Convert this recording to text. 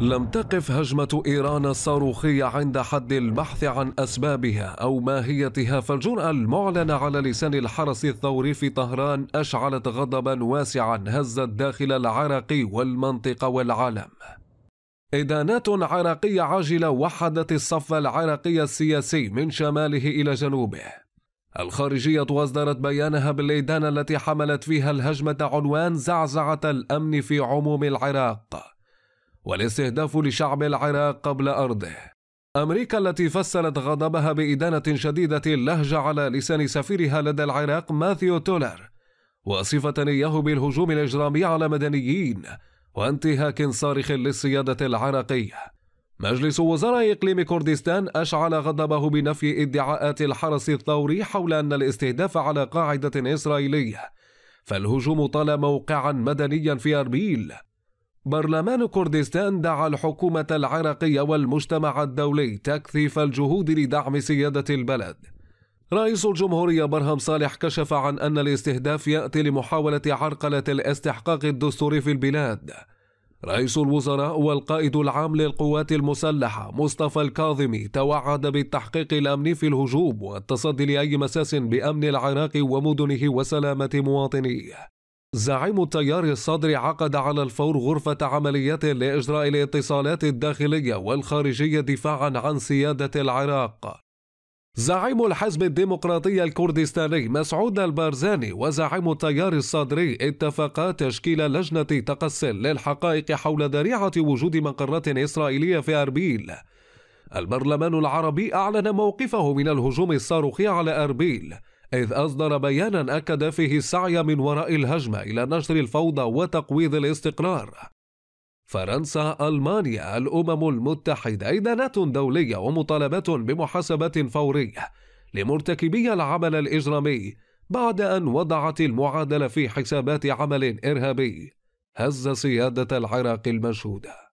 لم تقف هجمة إيران الصاروخية عند حد البحث عن أسبابها أو ماهيتها فالجرأة المعلنة على لسان الحرس الثوري في طهران أشعلت غضبا واسعا هز الداخل العراقي والمنطقة والعالم إدانات عراقية عاجلة وحدت الصف العراقي السياسي من شماله إلى جنوبه الخارجية أصدرت بيانها بالإدانة التي حملت فيها الهجمة عنوان زعزعة الأمن في عموم العراق والاستهداف لشعب العراق قبل أرضه أمريكا التي فسرت غضبها بإدانة شديدة اللهجة على لسان سفيرها لدى العراق ماثيو تولر وصفة إياه بالهجوم الإجرامي على مدنيين وانتهاك صارخ للسيادة العراقية مجلس وزراء إقليم كردستان أشعل غضبه بنفي ادعاءات الحرس الثوري حول أن الاستهداف على قاعدة إسرائيلية فالهجوم طال موقعا مدنيا في أربيل برلمان كردستان دعا الحكومة العراقية والمجتمع الدولي تكثيف الجهود لدعم سيادة البلد. رئيس الجمهورية برهم صالح كشف عن أن الاستهداف يأتي لمحاولة عرقلة الاستحقاق الدستوري في البلاد. رئيس الوزراء والقائد العام للقوات المسلحة مصطفى الكاظمي توعد بالتحقيق الأمني في الهجوم والتصدي لأي مساس بأمن العراق ومدنه وسلامة مواطنيه. زعيم التيار الصدري عقد على الفور غرفة عمليات لإجراء الاتصالات الداخلية والخارجية دفاعا عن سيادة العراق زعيم الحزب الديمقراطي الكردستاني مسعود البارزاني وزعيم التيار الصدري اتفقا تشكيل لجنة تقص للحقائق حول ذريعة وجود مقرات إسرائيلية في أربيل البرلمان العربي أعلن موقفه من الهجوم الصاروخي على أربيل إذ أصدر بيانا أكد فيه السعي من وراء الهجمة إلى نشر الفوضى وتقويض الاستقرار فرنسا ألمانيا الأمم المتحدة إدانات دولية ومطالبات بمحاسبة فورية لمرتكبي العمل الإجرامي بعد أن وضعت المعادلة في حسابات عمل إرهابي هز سيادة العراق المشهوده